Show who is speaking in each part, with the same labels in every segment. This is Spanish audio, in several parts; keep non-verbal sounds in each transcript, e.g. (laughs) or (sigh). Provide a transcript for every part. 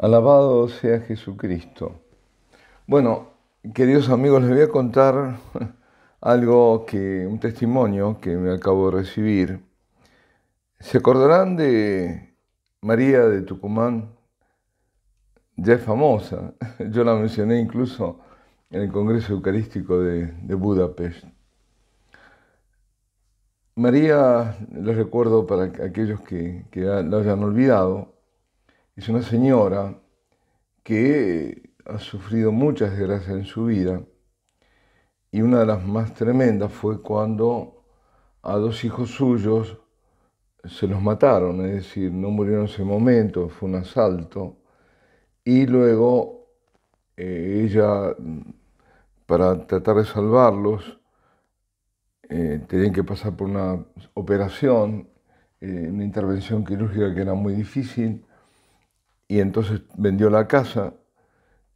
Speaker 1: Alabado sea Jesucristo. Bueno, queridos amigos, les voy a contar (laughs) algo que, un testimonio que me acabo de recibir. ¿Se acordarán de María de Tucumán? Ya es famosa. (laughs) Yo la mencioné incluso en el Congreso Eucarístico de, Budapest. María, les recuerdo para aquellos que, que la hayan olvidado, es una señora que ha sufrido muchas desgracias en su vida y una de las más tremendas fue cuando a dos hijos suyos se los mataron, es decir, no murieron en ese momento, fue un asalto y luego eh, ella para tratar de salvarlos eh, tenían que pasar por una operación, eh, una intervención quirúrgica que era muy difícil y entonces vendió la casa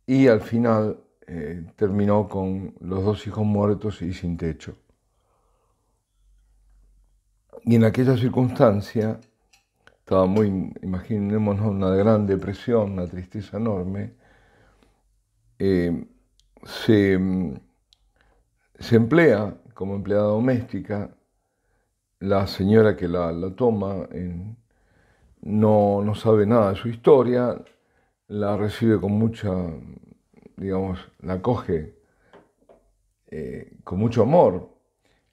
Speaker 1: y al final eh, terminó con los dos hijos muertos y sin techo. Y en aquella circunstancia, estaba muy, imaginémonos, una gran depresión, una tristeza enorme, eh, se, emplea como empleada doméstica la señora que la, la toma en, no, sabe nada de su historia, la recibe con mucha, digamos, la coge eh, con mucho amor,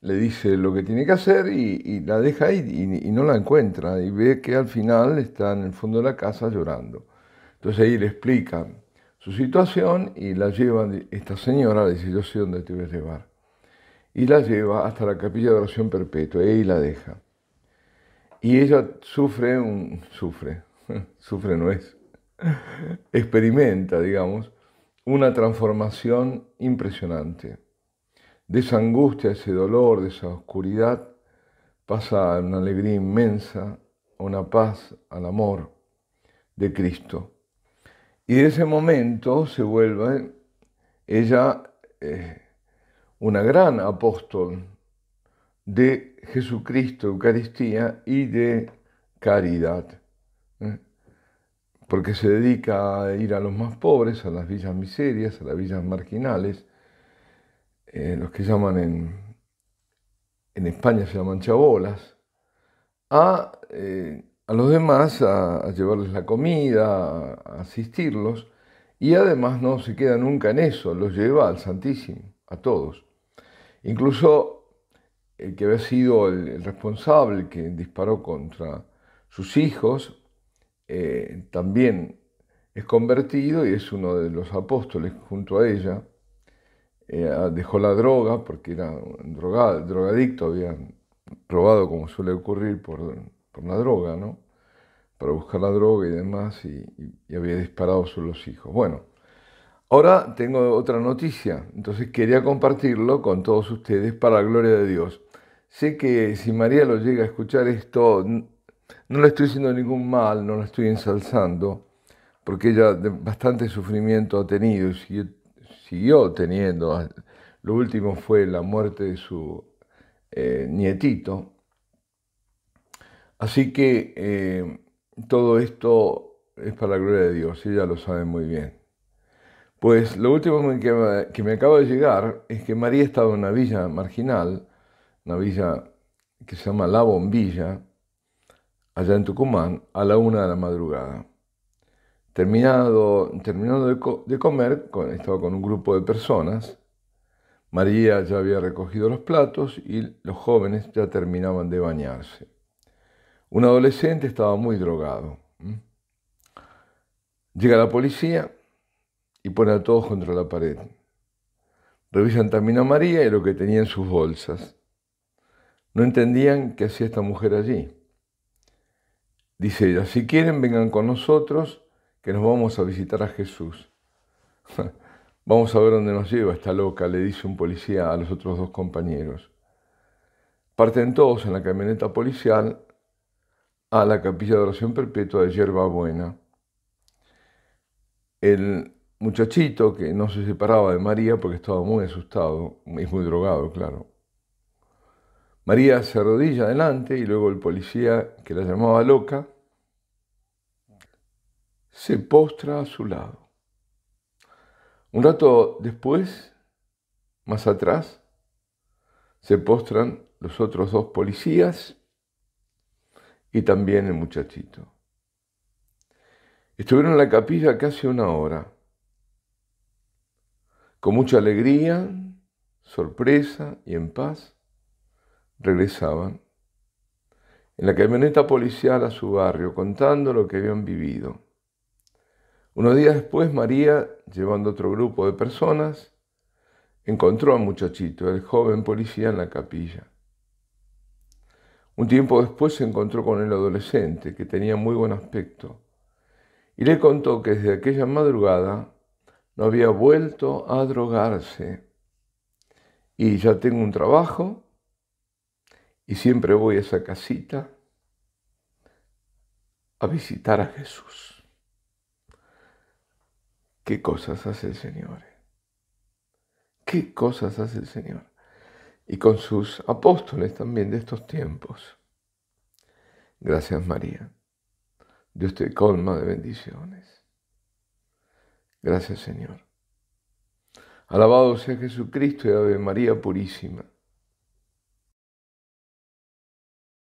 Speaker 1: le dice lo que tiene que hacer y, la deja ahí y, no la encuentra y ve que al final está en el fondo de la casa llorando. Entonces ahí le explica su situación y la lleva esta señora le dice yo sé dónde te voy a llevar. Y la lleva hasta la capilla de oración perpetua y ahí la deja. Y ella sufre, un, sufre, (laughs) sufre no es, experimenta, digamos, una transformación impresionante. De esa angustia, de ese dolor, de esa oscuridad, pasa a una alegría inmensa, a una paz, al amor de Cristo. Y de ese momento se vuelve ella eh, una gran apóstol de Jesucristo, Eucaristía y de caridad, ¿eh? porque se dedica a ir a los más pobres, a las villas miserias, a las villas marginales, eh, los que llaman en, en España se llaman chabolas, a, eh, los demás, a, a, llevarles la comida, a asistirlos, y además no se queda nunca en eso, los lleva al Santísimo, a todos. Incluso el que había sido el, responsable que disparó contra sus hijos, eh, también es convertido y es uno de los apóstoles junto a ella. Eh, dejó la droga porque era un drogadicto, había robado, como suele ocurrir por, la droga, ¿no? Para buscar la droga y demás, y, y había disparado sobre los hijos. Bueno, ahora tengo otra noticia, entonces quería compartirlo con todos ustedes para la gloria de Dios. Sé que si María lo llega a escuchar esto, no le estoy haciendo ningún mal, no la estoy ensalzando, porque ella bastante sufrimiento ha tenido y siguió, teniendo. Ah, lo último fue la muerte de su eh, nietito. Así que eh, todo esto es para la gloria de Dios, ella lo sabe muy bien. Pues lo último que que me acaba de llegar es que María estaba en una villa marginal una villa que se llama La Bombilla, allá en Tucumán, a la una de la madrugada. Terminado, terminando de, comer, estaba con un grupo de personas. María ya había recogido los platos y los jóvenes ya terminaban de bañarse. Un adolescente estaba muy drogado. Llega la policía y pone a todos contra la pared. Revisan también a María y lo que tenía en sus bolsas. No entendían qué hacía esta mujer allí. Dice ella, si quieren vengan con nosotros, que nos vamos a visitar a Jesús. (laughs) vamos a ver dónde nos lleva esta loca, le dice un policía a los otros dos compañeros. Parten todos en la camioneta policial a la capilla de oración perpetua de Yerba Buena. El muchachito que no se separaba de María porque estaba muy asustado, y muy drogado, claro, María se arrodilla adelante y luego el policía que la llamaba loca se postra a su lado. Un rato después, más atrás, se postran los otros dos policías y también el muchachito. Estuvieron en la capilla casi una hora, con mucha alegría, sorpresa y en paz regresaban en la camioneta policial a su barrio contando lo que habían vivido. Unos días después, María, llevando otro grupo de personas, encontró al muchachito, el joven policía, en la capilla. Un tiempo después se encontró con el adolescente, que tenía muy buen aspecto, y le contó que desde aquella madrugada no había vuelto a drogarse. Y ya tengo un trabajo, y siempre voy a esa casita a visitar a Jesús. ¿Qué cosas hace el Señor? ¿Qué cosas hace el Señor? Y con sus apóstoles también de estos tiempos. Gracias María. Dios te colma de bendiciones. Gracias Señor. Alabado sea Jesucristo y Ave María Purísima.